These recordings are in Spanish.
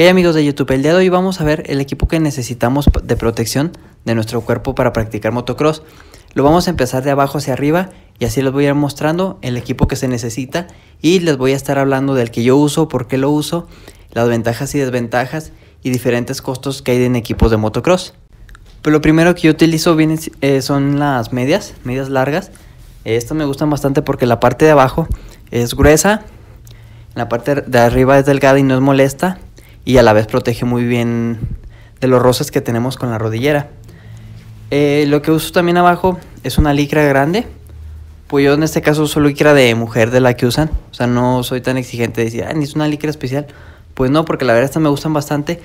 Hey amigos de YouTube? El día de hoy vamos a ver el equipo que necesitamos de protección de nuestro cuerpo para practicar motocross. Lo vamos a empezar de abajo hacia arriba y así les voy a ir mostrando el equipo que se necesita y les voy a estar hablando del que yo uso, por qué lo uso, las ventajas y desventajas y diferentes costos que hay en equipos de motocross. Pero lo primero que yo utilizo eh, son las medias, medias largas. estas me gustan bastante porque la parte de abajo es gruesa, la parte de arriba es delgada y no es molesta y a la vez protege muy bien de los roces que tenemos con la rodillera. Eh, lo que uso también abajo es una licra grande. Pues yo en este caso uso licra de mujer de la que usan. O sea, no soy tan exigente de decir, ah, es una licra especial. Pues no, porque la verdad estas me gustan bastante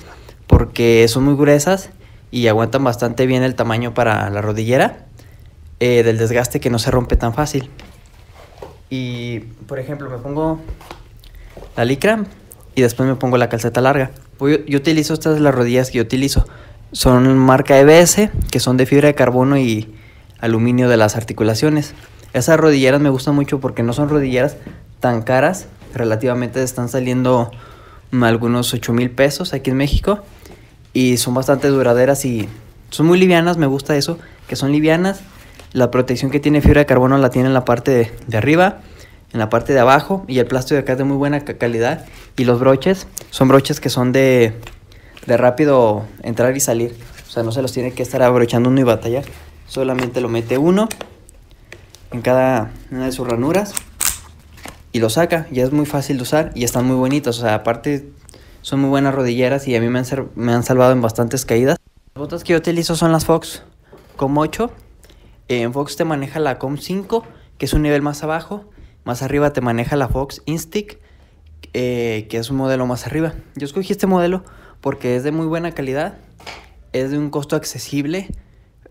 porque son muy gruesas y aguantan bastante bien el tamaño para la rodillera eh, del desgaste que no se rompe tan fácil. Y, por ejemplo, me pongo la licra, y después me pongo la calceta larga. Pues yo, utilizo estas las rodillas que yo utilizo. Son marca EBS, que son de fibra de carbono y aluminio de las articulaciones. Esas rodilleras me gustan mucho porque no son rodilleras tan caras. Relativamente están saliendo algunos 8 mil pesos aquí en México. Y son bastante duraderas y son muy livianas. Me gusta eso, que son livianas. La protección que tiene fibra de carbono la tiene en la parte de arriba en la parte de abajo y el plástico de acá es de muy buena calidad y los broches son broches que son de, de rápido entrar y salir. O sea, no se los tiene que estar abrochando uno y batallar. Solamente lo mete uno en cada una de sus ranuras y lo saca. Ya es muy fácil de usar y están muy bonitos. O sea, aparte son muy buenas rodilleras y a mí me han, me han salvado en bastantes caídas. Las botas que yo utilizo son las Fox Com 8. En Fox te maneja la Com 5, que es un nivel más abajo. Más arriba te maneja la Fox Instinct, eh, que es un modelo más arriba. Yo escogí este modelo porque es de muy buena calidad, es de un costo accesible.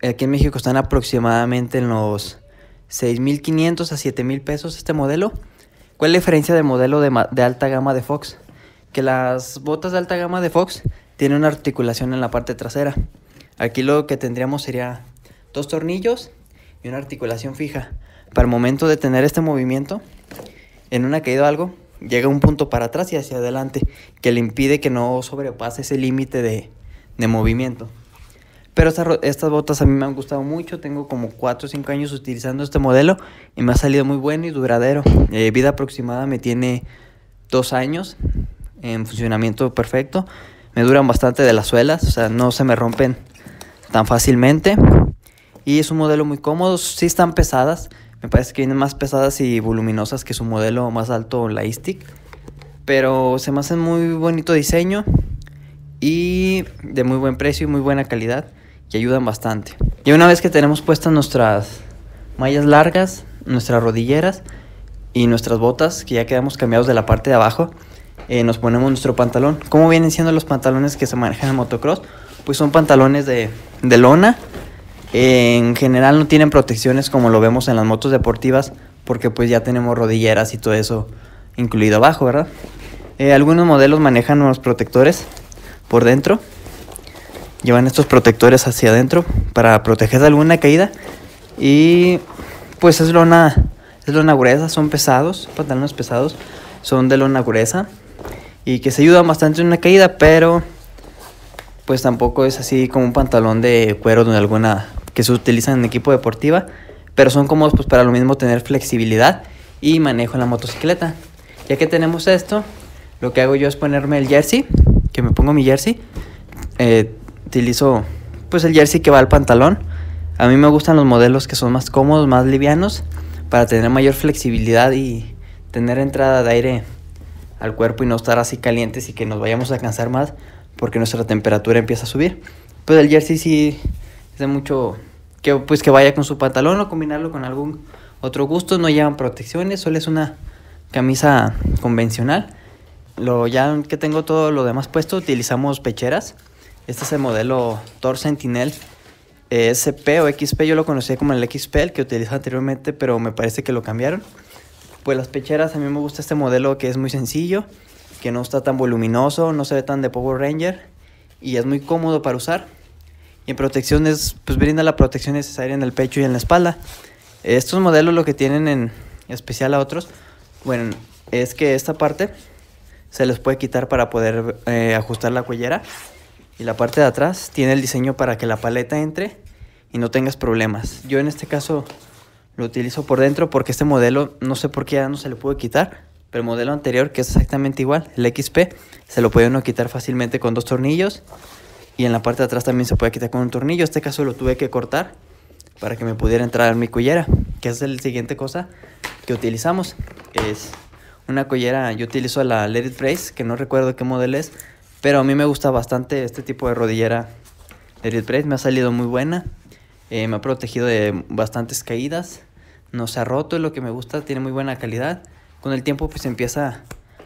Aquí en México están aproximadamente en los 6.500 a 7.000 pesos este modelo. ¿Cuál es la diferencia de modelo de, de alta gama de Fox? Que las botas de alta gama de Fox tienen una articulación en la parte trasera. Aquí lo que tendríamos sería dos tornillos y una articulación fija para el momento de tener este movimiento, en una caída o algo, llega un punto para atrás y hacia adelante que le impide que no sobrepase ese límite de, movimiento. Pero estas botas a mí me han gustado mucho, tengo como 4 o 5 años utilizando este modelo y me ha salido muy bueno y duradero. Eh, vida aproximada me tiene 2 años en funcionamiento perfecto. Me duran bastante de las suelas, o sea, no se me rompen tan fácilmente. Y es un modelo muy cómodo, sí están pesadas, me parece que vienen más pesadas y voluminosas que su modelo más alto, la Istic. Pero se me hacen muy bonito diseño y de muy buen precio y muy buena calidad que ayudan bastante. Y una vez que tenemos puestas nuestras mallas largas, nuestras rodilleras y nuestras botas, que ya quedamos cambiados de la parte de abajo, eh, nos ponemos nuestro pantalón. ¿Cómo vienen siendo los pantalones que se manejan en motocross? Pues son pantalones de lona en general no tienen protecciones como lo vemos en las motos deportivas porque pues ya tenemos rodilleras y todo eso incluido abajo, ¿verdad? Eh, algunos modelos manejan unos protectores por dentro. Llevan estos protectores hacia adentro para proteger de alguna caída. Y pues es lona, es lona gruesa, son pesados, pantalones pesados, son de lona gruesa. Y que se ayudan bastante en una caída, pero pues tampoco es así como un pantalón de cuero de alguna que se utilizan en equipo deportiva, pero son cómodos pues, para lo mismo tener flexibilidad y manejo en la motocicleta. Ya que tenemos esto, lo que hago yo es ponerme el jersey, que me pongo mi jersey, eh, utilizo pues el jersey que va al pantalón. A mí me gustan los modelos que son más cómodos, más livianos, para tener mayor flexibilidad y tener entrada de aire al cuerpo y no estar así calientes y que nos vayamos a cansar más porque nuestra temperatura empieza a subir. Pues el jersey sí de mucho, que pues que vaya con su pantalón o combinarlo con algún otro gusto, no llevan protecciones, solo es una camisa convencional. Lo, ya que tengo todo lo demás puesto, utilizamos pecheras. Este es el modelo Thor Sentinel SP o XP. Yo lo conocía como el XP, que utilizaba anteriormente, pero me parece que lo cambiaron. Pues las pecheras, a mí me gusta este modelo que es muy sencillo, que no está tan voluminoso, no se ve tan de Power Ranger y es muy cómodo para usar y en es pues, brinda la protección necesaria en el pecho y en la espalda. Estos modelos lo que tienen en especial a otros, bueno, es que esta parte se les puede quitar para poder eh, ajustar la cuellera y la parte de atrás tiene el diseño para que la paleta entre y no tengas problemas. Yo en este caso lo utilizo por dentro porque este modelo no sé por qué no se le pudo quitar, pero el modelo anterior que es exactamente igual, el XP, se lo puede uno quitar fácilmente con dos tornillos y en la parte de atrás también se puede quitar con un tornillo. Este caso lo tuve que cortar para que me pudiera entrar mi cullera que es la siguiente cosa que utilizamos. Es una cullera yo utilizo la Let Brace, que no recuerdo qué modelo es, pero a mí me gusta bastante este tipo de rodillera Let Brace, me ha salido muy buena, eh, me ha protegido de bastantes caídas, no se ha roto, es lo que me gusta, tiene muy buena calidad. Con el tiempo pues empieza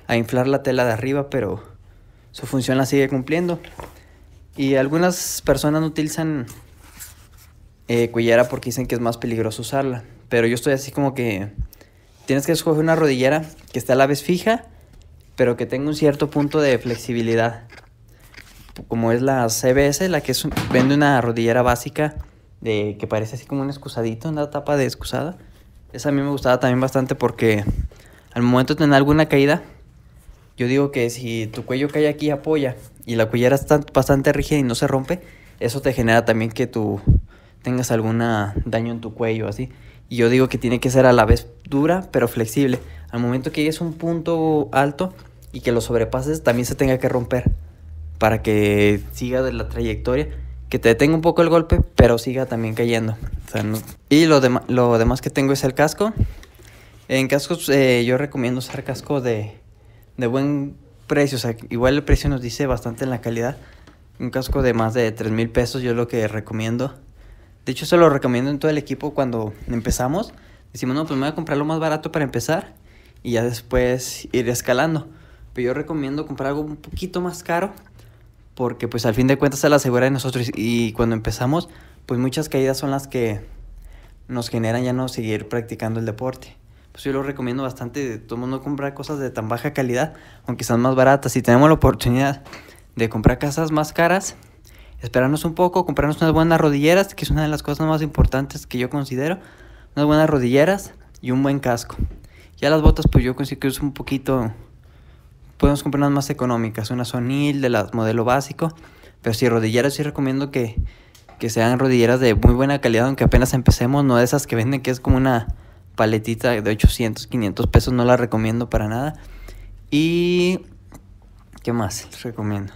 a inflar la tela de arriba, pero su función la sigue cumpliendo. Y algunas personas no utilizan eh, cuellera porque dicen que es más peligroso usarla. Pero yo estoy así como que tienes que escoger una rodillera que esté a la vez fija, pero que tenga un cierto punto de flexibilidad. Como es la CBS, la que vende una rodillera básica de que parece así como un excusadito, una tapa de excusada. Esa a mí me gustaba también bastante porque al momento de tener alguna caída, yo digo que si tu cuello cae aquí, apoya y la cullera está bastante rígida y no se rompe, eso te genera también que tú tengas algún daño en tu cuello, así. Y yo digo que tiene que ser a la vez dura, pero flexible. Al momento que llegues a un punto alto y que lo sobrepases, también se tenga que romper para que siga de la trayectoria, que te detenga un poco el golpe, pero siga también cayendo. Y lo, lo demás que tengo es el casco. En cascos eh, yo recomiendo usar casco de, de buen precio, igual el precio nos dice bastante en la calidad. Un casco de más de 3 mil pesos, yo lo que recomiendo. De hecho, se lo recomiendo en todo el equipo cuando empezamos. Decimos, no, pues me voy a comprar lo más barato para empezar y ya después ir escalando. Pero yo recomiendo comprar algo un poquito más caro porque pues al fin de cuentas se la seguridad de nosotros y cuando empezamos, pues muchas caídas son las que nos generan ya no seguir practicando el deporte. Pues yo lo recomiendo bastante. Todo el mundo comprar cosas de tan baja calidad, aunque sean más baratas. Si tenemos la oportunidad de comprar casas más caras, esperarnos un poco, comprarnos unas buenas rodilleras, que es una de las cosas más importantes que yo considero. Unas buenas rodilleras y un buen casco. Ya las botas, pues yo considero que es un poquito. Podemos comprar unas más económicas, Unas sonil de las modelo básico. Pero si rodilleras, sí recomiendo que, que sean rodilleras de muy buena calidad, aunque apenas empecemos, no de esas que venden, que es como una paletita de 800, 500 pesos, no la recomiendo para nada. Y... ¿Qué más les recomiendo?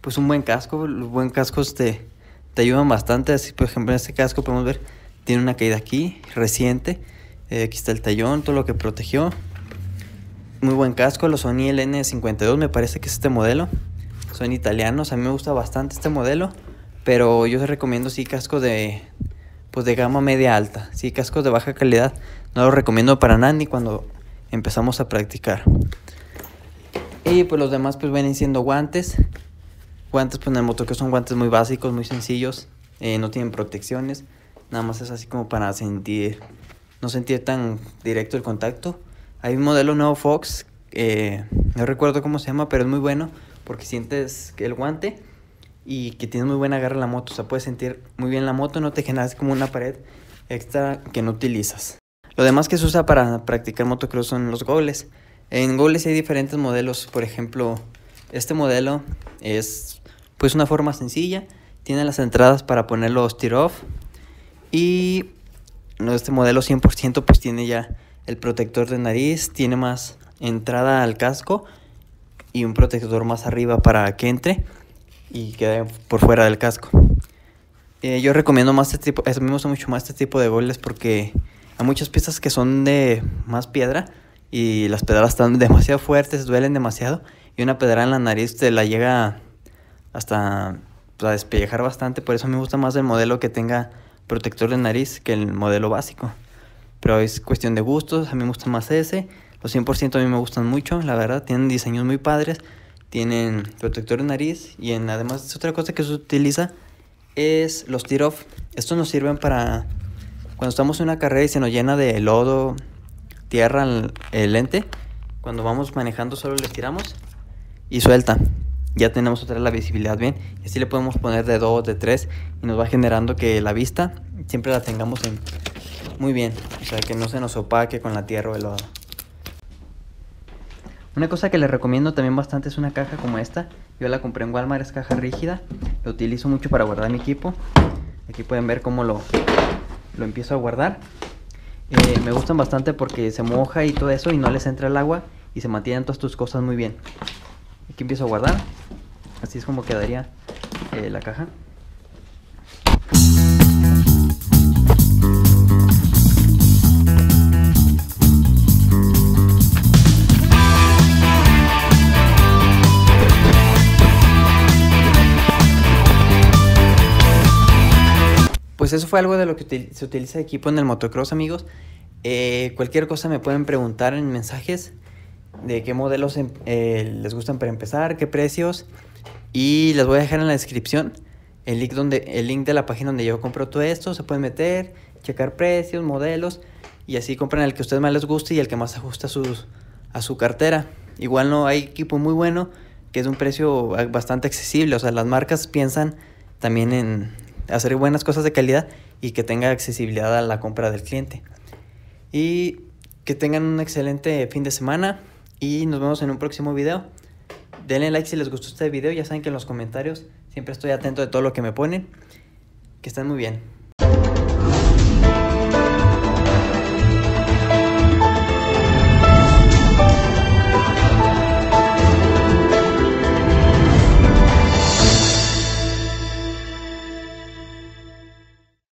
Pues un buen casco, los buen cascos te, te ayudan bastante, así por ejemplo en este casco podemos ver, tiene una caída aquí, reciente, eh, aquí está el tallón, todo lo que protegió. Muy buen casco, los Sony LN52 me parece que es este modelo. Son italianos, a mí me gusta bastante este modelo, pero yo les recomiendo sí cascos de, pues de gama media alta. Sí, cascos de baja calidad no lo recomiendo para nada ni cuando empezamos a practicar. Y pues los demás pues vienen siendo guantes. Guantes pues en el que son guantes muy básicos, muy sencillos. Eh, no tienen protecciones. Nada más es así como para sentir, no sentir tan directo el contacto. Hay un modelo nuevo Fox, no recuerdo cómo se llama, pero es muy bueno porque sientes el guante y que tienes muy buena agarre la moto. O sea, puedes sentir muy bien la moto, no te generas como una pared extra que no utilizas. Lo demás que se usa para practicar motocross son los goles. En goles hay diferentes modelos, por ejemplo, este modelo es pues una forma sencilla, tiene las entradas para poner los tear-off y este modelo 100% pues tiene ya el protector de nariz, tiene más entrada al casco y un protector más arriba para que entre y quede por fuera del casco. Eh, yo recomiendo más este tipo, es me mucho más este tipo de goles porque hay muchas piezas que son de más piedra y las pedradas están demasiado fuertes, duelen demasiado y una pedrada en la nariz te la llega hasta pues, a despellejar bastante. Por eso me gusta más el modelo que tenga protector de nariz que el modelo básico. Pero es cuestión de gustos, a mí me gusta más ese. Los 100% a mí me gustan mucho, la verdad, tienen diseños muy padres, tienen protector de nariz y además otra cosa que se utiliza es los tear-off. Estos nos sirven para cuando estamos en una carrera y se nos llena de lodo, tierra el lente, cuando vamos manejando solo le estiramos y suelta. Ya tenemos otra vez la visibilidad bien. Y así le podemos poner de 2, de 3 y nos va generando que la vista siempre la tengamos en, muy bien. O sea, que no se nos opaque con la tierra o el lodo. Una cosa que les recomiendo también bastante es una caja como esta. Yo la compré en Walmart, es caja rígida. Lo utilizo mucho para guardar mi equipo. Aquí pueden ver cómo lo, lo empiezo a guardar. Eh, me gustan bastante porque se moja y todo eso y no les entra el agua y se mantienen todas tus cosas muy bien. Aquí empiezo a guardar. Así es como quedaría eh, la caja. eso fue algo de lo que se utiliza equipo en el motocross, amigos. Eh, cualquier cosa me pueden preguntar en mensajes de qué modelos em, eh, les gustan para empezar, qué precios. Y les voy a dejar en la descripción el link, donde, el link de la página donde yo compro todo esto. Se pueden meter, checar precios, modelos. Y así compran el que a ustedes más les guste y el que más ajusta sus, a su cartera. Igual no hay equipo muy bueno que es un precio bastante accesible. O sea, las marcas piensan también en, hacer buenas cosas de calidad y que tenga accesibilidad a la compra del cliente. Y que tengan un excelente fin de semana y nos vemos en un próximo video. Denle like si les gustó este video, ya saben que en los comentarios siempre estoy atento de todo lo que me ponen. Que estén muy bien.